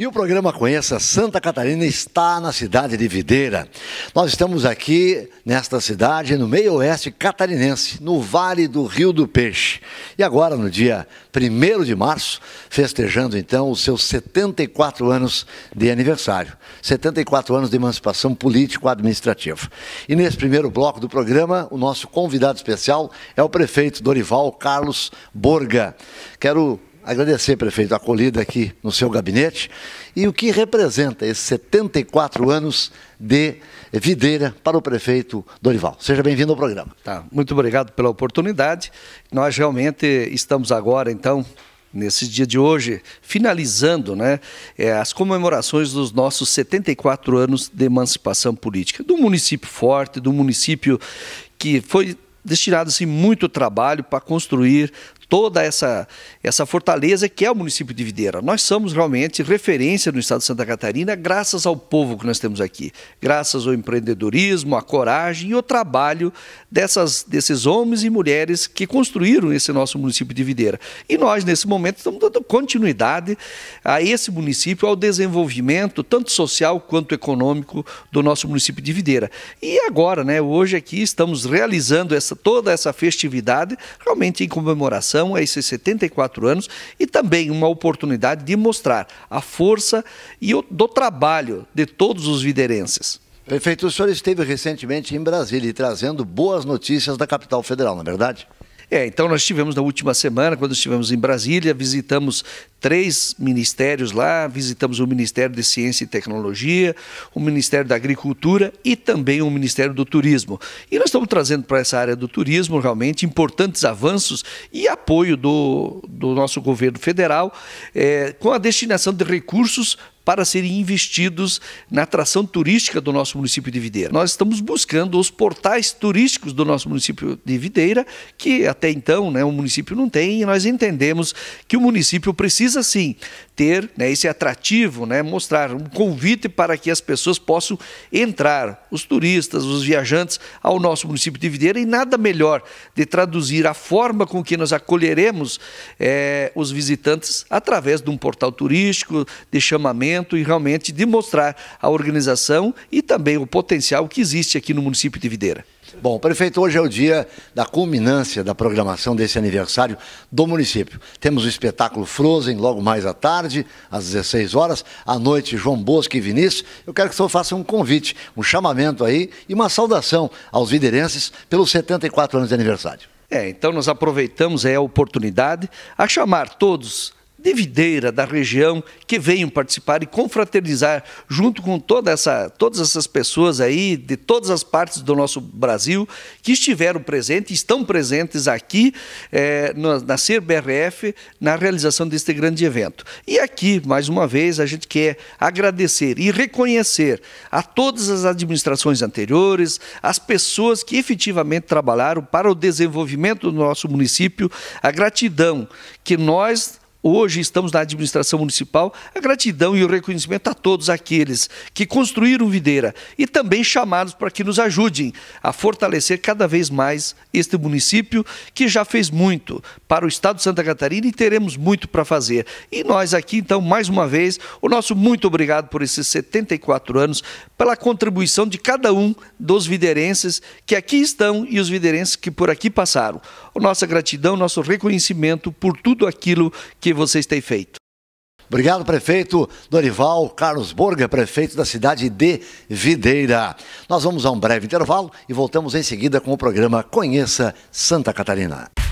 E o programa Conheça Santa Catarina está na cidade de Videira. Nós estamos aqui nesta cidade, no meio oeste catarinense, no Vale do Rio do Peixe. E agora, no dia 1 de março, festejando então os seus 74 anos de aniversário, 74 anos de emancipação político-administrativa. E nesse primeiro bloco do programa, o nosso convidado especial é o prefeito Dorival Carlos Borga. Quero Agradecer, prefeito, a acolhida aqui no seu gabinete e o que representa esses 74 anos de videira para o prefeito Dorival. Seja bem-vindo ao programa. Tá, muito obrigado pela oportunidade. Nós realmente estamos agora, então, nesse dia de hoje, finalizando né, é, as comemorações dos nossos 74 anos de emancipação política, do município forte, do município que foi destinado assim, muito trabalho para construir toda essa, essa fortaleza que é o município de Videira. Nós somos realmente referência no estado de Santa Catarina, graças ao povo que nós temos aqui, graças ao empreendedorismo, à coragem e ao trabalho dessas, desses homens e mulheres que construíram esse nosso município de Videira. E nós, nesse momento, estamos dando continuidade a esse município, ao desenvolvimento, tanto social quanto econômico, do nosso município de Videira. E agora, né, hoje aqui, estamos realizando essa, toda essa festividade, realmente em comemoração a esses 74 anos e também uma oportunidade de mostrar a força e o, do trabalho de todos os viderenses. Prefeito, o senhor esteve recentemente em Brasília e trazendo boas notícias da capital federal, não é verdade? É, então nós estivemos na última semana, quando estivemos em Brasília, visitamos três ministérios lá, visitamos o Ministério de Ciência e Tecnologia, o Ministério da Agricultura e também o Ministério do Turismo. E nós estamos trazendo para essa área do turismo realmente importantes avanços e apoio do, do nosso governo federal é, com a destinação de recursos para serem investidos na atração turística do nosso município de Videira. Nós estamos buscando os portais turísticos do nosso município de Videira, que até então né, o município não tem, e nós entendemos que o município precisa precisa sim ter né, esse atrativo, né, mostrar um convite para que as pessoas possam entrar, os turistas, os viajantes, ao nosso município de Videira e nada melhor de traduzir a forma com que nós acolheremos é, os visitantes através de um portal turístico, de chamamento e realmente de mostrar a organização e também o potencial que existe aqui no município de Videira. Bom, prefeito, hoje é o dia da culminância da programação desse aniversário do município. Temos o espetáculo Frozen logo mais à tarde, às 16 horas. À noite, João Bosco e Vinícius. Eu quero que o senhor faça um convite, um chamamento aí e uma saudação aos viderenses pelos 74 anos de aniversário. É, então nós aproveitamos aí a oportunidade a chamar todos de Videira, da região, que venham participar e confraternizar junto com toda essa, todas essas pessoas aí, de todas as partes do nosso Brasil, que estiveram presentes, estão presentes aqui é, na, na CBRF, na realização deste grande evento. E aqui, mais uma vez, a gente quer agradecer e reconhecer a todas as administrações anteriores, as pessoas que efetivamente trabalharam para o desenvolvimento do nosso município, a gratidão que nós Hoje estamos na administração municipal. A gratidão e o reconhecimento a todos aqueles que construíram Videira e também chamados para que nos ajudem a fortalecer cada vez mais este município que já fez muito para o estado de Santa Catarina e teremos muito para fazer. E nós aqui, então, mais uma vez, o nosso muito obrigado por esses 74 anos, pela contribuição de cada um dos videirenses que aqui estão e os videirenses que por aqui passaram. Nossa gratidão, nosso reconhecimento por tudo aquilo que que vocês têm feito. Obrigado, prefeito Dorival Carlos Borga, prefeito da cidade de Videira. Nós vamos a um breve intervalo e voltamos em seguida com o programa Conheça Santa Catarina.